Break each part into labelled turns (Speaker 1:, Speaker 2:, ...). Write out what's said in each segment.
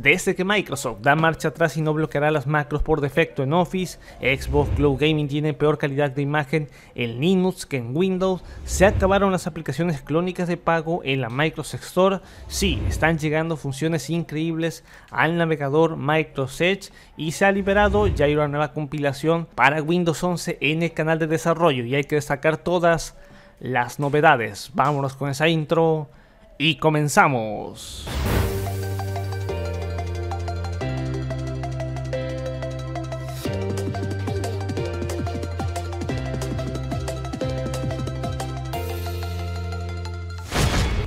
Speaker 1: Desde que Microsoft da marcha atrás y no bloqueará las macros por defecto en Office, Xbox Cloud Gaming tiene peor calidad de imagen en Linux que en Windows, se acabaron las aplicaciones clónicas de pago en la Microsoft Store, sí, están llegando funciones increíbles al navegador Microsoft Edge y se ha liberado ya hay una nueva compilación para Windows 11 en el canal de desarrollo y hay que destacar todas las novedades. Vámonos con esa intro y comenzamos.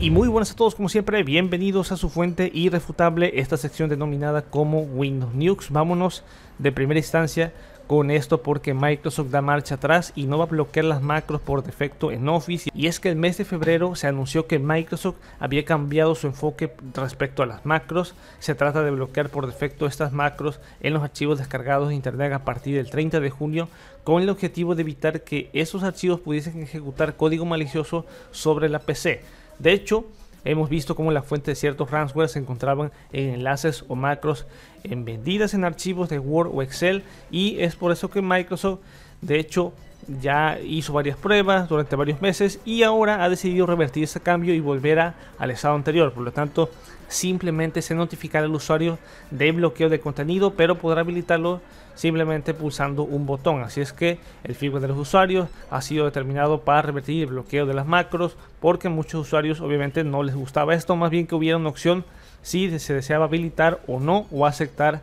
Speaker 1: y muy buenas a todos como siempre, bienvenidos a su fuente irrefutable, esta sección denominada como Windows news Vámonos de primera instancia con esto porque Microsoft da marcha atrás y no va a bloquear las macros por defecto en Office. Y es que el mes de febrero se anunció que Microsoft había cambiado su enfoque respecto a las macros. Se trata de bloquear por defecto estas macros en los archivos descargados de Internet a partir del 30 de junio con el objetivo de evitar que esos archivos pudiesen ejecutar código malicioso sobre la PC. De hecho, hemos visto cómo la fuente de ciertos ransomware se encontraban en enlaces o macros en eh, vendidas en archivos de Word o Excel y es por eso que Microsoft, de hecho, ya hizo varias pruebas durante varios meses y ahora ha decidido revertir ese cambio y volver al estado anterior. Por lo tanto, simplemente se notificará al usuario de bloqueo de contenido, pero podrá habilitarlo simplemente pulsando un botón. Así es que el feedback de los usuarios ha sido determinado para revertir el bloqueo de las macros, porque muchos usuarios obviamente no les gustaba esto, más bien que hubiera una opción si se deseaba habilitar o no o aceptar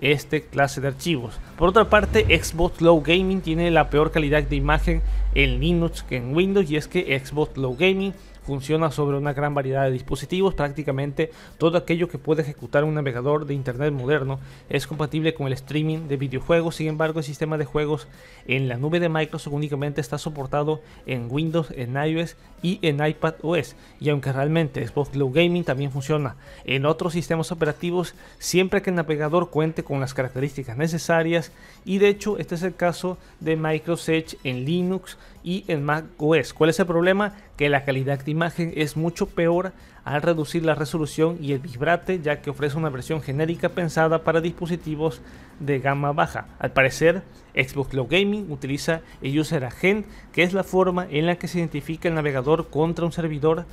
Speaker 1: este clase de archivos. Por otra parte, Xbox Low Gaming tiene la peor calidad de imagen en Linux que en Windows y es que Xbox Low Gaming funciona sobre una gran variedad de dispositivos. Prácticamente todo aquello que puede ejecutar un navegador de Internet moderno es compatible con el streaming de videojuegos. Sin embargo, el sistema de juegos en la nube de Microsoft únicamente está soportado en Windows, en iOS y en iPad OS. Y aunque realmente Xbox Cloud Gaming también funciona en otros sistemas operativos, siempre que el navegador cuente con las características necesarias. Y de hecho, este es el caso de Microsoft Edge en Linux y en macOS. Pues, ¿Cuál es el problema? Que la calidad de imagen es mucho peor al reducir la resolución y el vibrate ya que ofrece una versión genérica pensada para dispositivos de gama baja. Al parecer, Xbox Cloud Gaming utiliza el User Agent, que es la forma en la que se identifica el navegador contra un servidor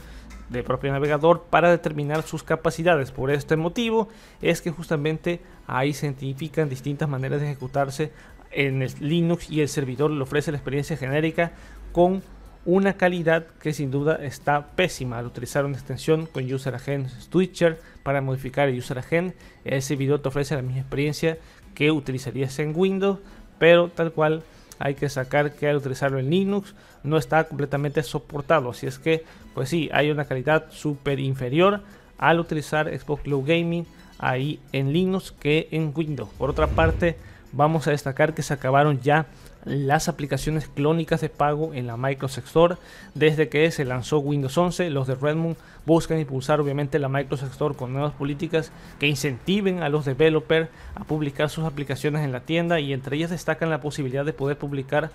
Speaker 1: de propio navegador para determinar sus capacidades. Por este motivo es que justamente ahí se identifican distintas maneras de ejecutarse en Linux y el servidor le ofrece la experiencia genérica con una calidad que sin duda está pésima al utilizar una extensión con User Agent Switcher para modificar el User Agent El servidor te ofrece la misma experiencia que utilizarías en Windows, pero tal cual hay que sacar que al utilizarlo en Linux no está completamente soportado. Así es que, pues sí, hay una calidad súper inferior al utilizar Xbox Cloud Gaming ahí en Linux que en Windows. Por otra parte, vamos a destacar que se acabaron ya las aplicaciones clónicas de pago en la Microsoft Store. Desde que se lanzó Windows 11, los de Redmond buscan impulsar obviamente la Microsoft Store con nuevas políticas que incentiven a los developers a publicar sus aplicaciones en la tienda y entre ellas destacan la posibilidad de poder publicar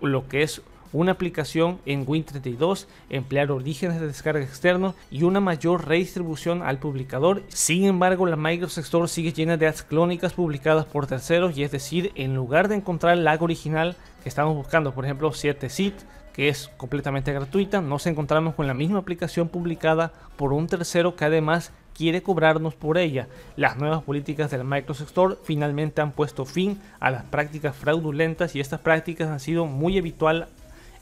Speaker 1: lo que es una aplicación en Win32, emplear orígenes de descarga externos y una mayor redistribución al publicador. Sin embargo, la Microsoft Store sigue llena de ads clónicas publicadas por terceros y es decir, en lugar de encontrar la original que estamos buscando, por ejemplo 7sit, que es completamente gratuita, nos encontramos con la misma aplicación publicada por un tercero que además quiere cobrarnos por ella. Las nuevas políticas del Microsoft Store finalmente han puesto fin a las prácticas fraudulentas y estas prácticas han sido muy habituales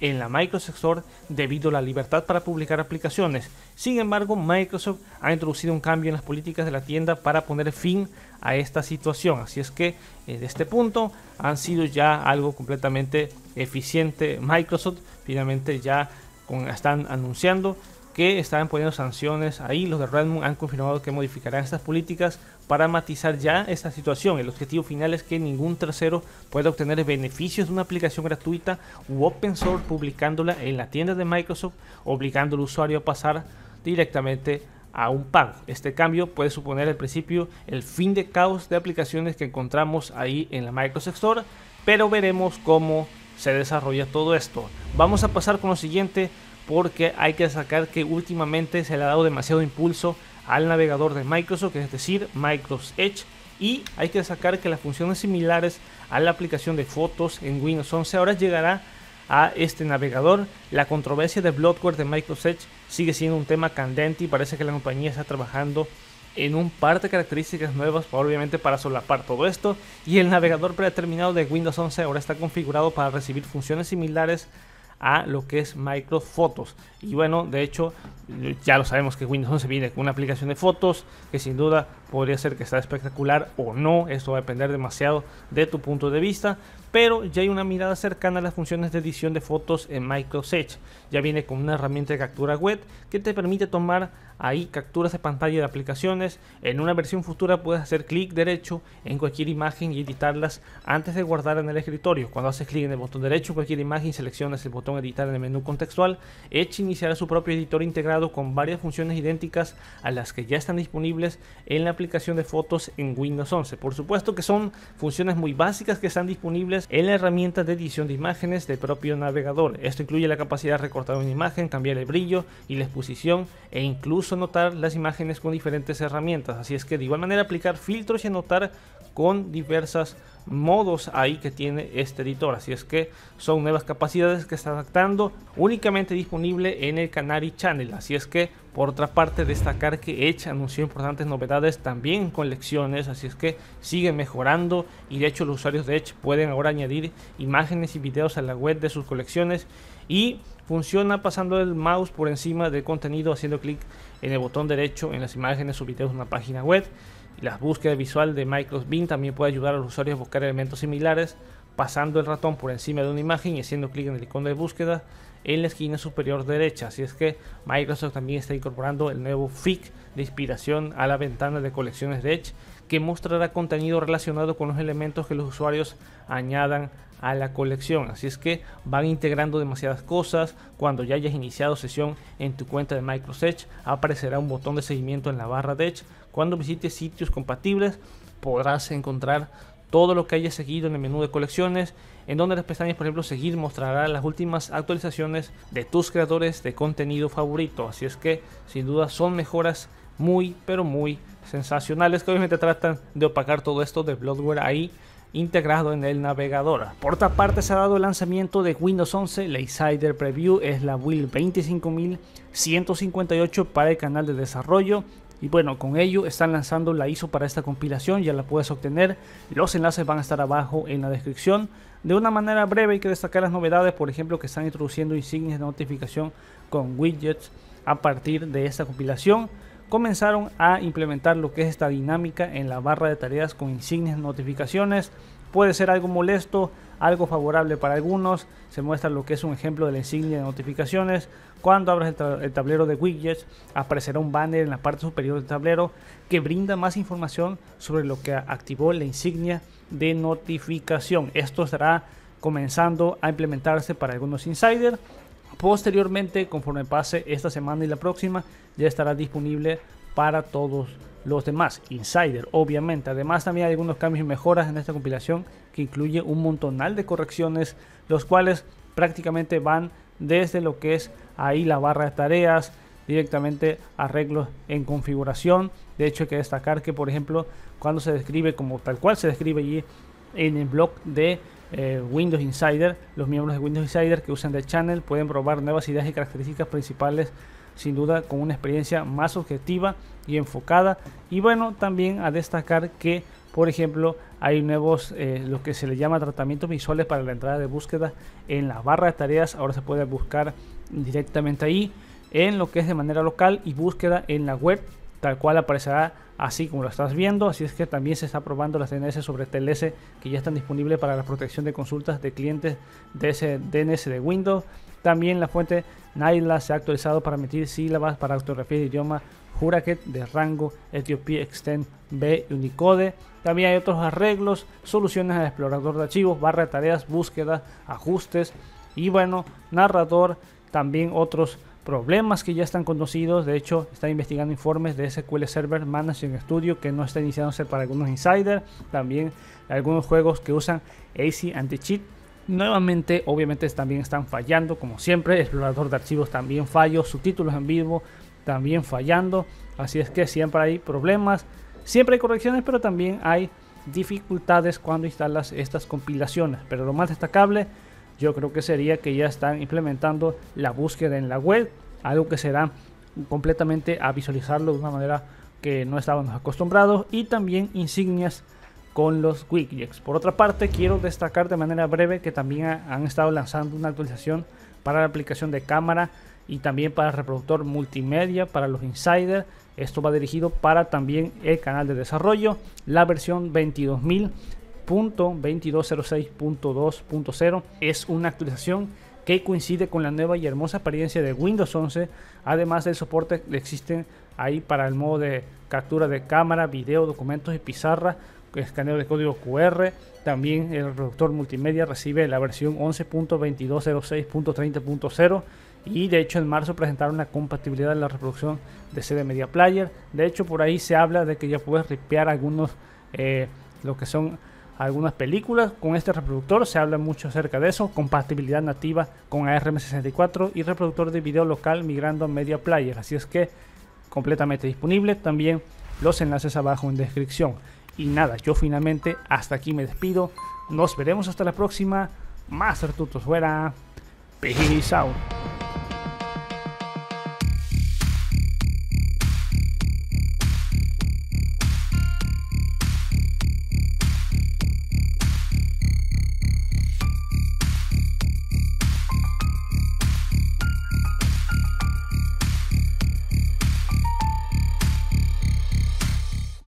Speaker 1: en la Microsoft Store debido a la libertad para publicar aplicaciones. Sin embargo, Microsoft ha introducido un cambio en las políticas de la tienda para poner fin a esta situación. Así es que desde eh, este punto han sido ya algo completamente eficiente. Microsoft finalmente ya están anunciando que estaban poniendo sanciones ahí. Los de Redmond han confirmado que modificarán estas políticas para matizar ya esta situación. El objetivo final es que ningún tercero pueda obtener beneficios de una aplicación gratuita u open source publicándola en la tienda de Microsoft, obligando al usuario a pasar directamente a un pago. Este cambio puede suponer al principio el fin de caos de aplicaciones que encontramos ahí en la Microsoft Store, pero veremos cómo se desarrolla todo esto. Vamos a pasar con lo siguiente porque hay que sacar que últimamente se le ha dado demasiado impulso al navegador de Microsoft, es decir, Microsoft Edge, y hay que sacar que las funciones similares a la aplicación de fotos en Windows 11 ahora llegará a este navegador. La controversia de Blockware de Microsoft Edge sigue siendo un tema candente y parece que la compañía está trabajando en un par de características nuevas, obviamente para solapar todo esto. Y el navegador predeterminado de Windows 11 ahora está configurado para recibir funciones similares a lo que es Microsoft Fotos. Y bueno, de hecho, ya lo sabemos que Windows 11 viene con una aplicación de fotos que sin duda podría ser que sea espectacular o no, esto va a depender demasiado de tu punto de vista, pero ya hay una mirada cercana a las funciones de edición de fotos en Microsoft Edge. Ya viene con una herramienta de captura web que te permite tomar ahí capturas de pantalla de aplicaciones. En una versión futura puedes hacer clic derecho en cualquier imagen y editarlas antes de guardar en el escritorio. Cuando haces clic en el botón derecho en cualquier imagen, seleccionas el botón editar en el menú contextual, Edge iniciará su propio editor integrado con varias funciones idénticas a las que ya están disponibles en la aplicación de fotos en Windows 11. Por supuesto que son funciones muy básicas que están disponibles en la herramienta de edición de imágenes del propio navegador. Esto incluye la capacidad de recortar una imagen, cambiar el brillo y la exposición e incluso notar las imágenes con diferentes herramientas. Así es que de igual manera aplicar filtros y anotar con diversos modos ahí que tiene este editor. Así es que son nuevas capacidades que está adaptando únicamente disponible en el Canary Channel. Así es que por otra parte destacar que Edge anunció importantes novedades también con colecciones, Así es que sigue mejorando y de hecho los usuarios de Edge pueden ahora añadir imágenes y videos a la web de sus colecciones y funciona pasando el mouse por encima del contenido haciendo clic en el botón derecho en las imágenes o videos de una página web. La búsqueda visual de Microsoft Bing también puede ayudar a los usuarios a buscar elementos similares pasando el ratón por encima de una imagen y haciendo clic en el icono de búsqueda en la esquina superior derecha. Así es que Microsoft también está incorporando el nuevo FIC de inspiración a la ventana de colecciones de Edge que mostrará contenido relacionado con los elementos que los usuarios añadan a la colección. Así es que van integrando demasiadas cosas. Cuando ya hayas iniciado sesión en tu cuenta de Microsoft Edge, aparecerá un botón de seguimiento en la barra de Edge cuando visites sitios compatibles podrás encontrar todo lo que hayas seguido en el menú de colecciones, en donde las pestañas, por ejemplo, seguir mostrará las últimas actualizaciones de tus creadores de contenido favorito. Así es que, sin duda, son mejoras muy, pero muy sensacionales que obviamente tratan de opacar todo esto de Bloodware ahí integrado en el navegador. Por otra parte, se ha dado el lanzamiento de Windows 11, la Insider Preview es la will 25158 para el canal de desarrollo y bueno, con ello están lanzando la ISO para esta compilación, ya la puedes obtener. Los enlaces van a estar abajo en la descripción. De una manera breve hay que destacar las novedades, por ejemplo, que están introduciendo insignias de notificación con widgets a partir de esta compilación. Comenzaron a implementar lo que es esta dinámica en la barra de tareas con insignias de notificaciones. Puede ser algo molesto, algo favorable para algunos. Se muestra lo que es un ejemplo de la insignia de notificaciones. Cuando abras el, tablero de widgets, aparecerá un banner en la parte superior del tablero que brinda más información sobre lo que activó la insignia de notificación. Esto estará comenzando a implementarse para algunos insiders. Posteriormente, conforme pase esta semana y la próxima, ya estará disponible para todos los demás, Insider obviamente. Además también hay algunos cambios y mejoras en esta compilación que incluye un montonal de correcciones, los cuales prácticamente van desde lo que es ahí la barra de tareas, directamente arreglos en configuración. De hecho hay que destacar que por ejemplo cuando se describe como tal cual se describe allí en el blog de eh, Windows Insider, los miembros de Windows Insider que usan de channel pueden probar nuevas ideas y características principales sin duda con una experiencia más objetiva y enfocada. Y bueno, también a destacar que, por ejemplo, hay nuevos, eh, lo que se le llama tratamientos visuales para la entrada de búsqueda en la barra de tareas. Ahora se puede buscar directamente ahí en lo que es de manera local y búsqueda en la web tal cual aparecerá así como lo estás viendo, así es que también se está probando las DNS sobre TLS que ya están disponibles para la protección de consultas de clientes de ese DNS de Windows. También la fuente Naila se ha actualizado para emitir sílabas para ortografía de idioma Juraket de rango Etiopía Extend B Unicode. También hay otros arreglos, soluciones al explorador de archivos, barra de tareas, búsquedas, ajustes y bueno, narrador, también otros problemas que ya están conocidos. De hecho, está investigando informes de SQL Server Management Studio que no está iniciándose para algunos insiders. También algunos juegos que usan AC Anti-Cheat. Nuevamente, obviamente también están fallando, como siempre. Explorador de archivos también falló. Subtítulos en vivo también fallando. Así es que siempre hay problemas. Siempre hay correcciones, pero también hay dificultades cuando instalas estas compilaciones. Pero lo más destacable yo creo que sería que ya están implementando la búsqueda en la web, algo que será completamente a visualizarlo de una manera que no estábamos acostumbrados y también insignias con los widgets. Por otra parte, quiero destacar de manera breve que también han estado lanzando una actualización para la aplicación de cámara y también para el reproductor multimedia, para los insiders. Esto va dirigido para también el canal de desarrollo, la versión 22.000 2206.2.0 es una actualización que coincide con la nueva y hermosa apariencia de Windows 11, además del soporte que existe ahí para el modo de captura de cámara, video, documentos y pizarra, escaneo de código QR. También el reproductor multimedia recibe la versión 11.2206.30.0 y de hecho en marzo presentaron la compatibilidad de la reproducción de CD Media Player. De hecho por ahí se habla de que ya puedes ripear algunos, eh, lo que son algunas películas. Con este reproductor se habla mucho acerca de eso, compatibilidad nativa con ARM64 y reproductor de video local migrando a Media Player. Así es que completamente disponible. También los enlaces abajo en descripción. Y nada, yo finalmente hasta aquí me despido. Nos veremos hasta la próxima. Más tutos fuera. Peace out.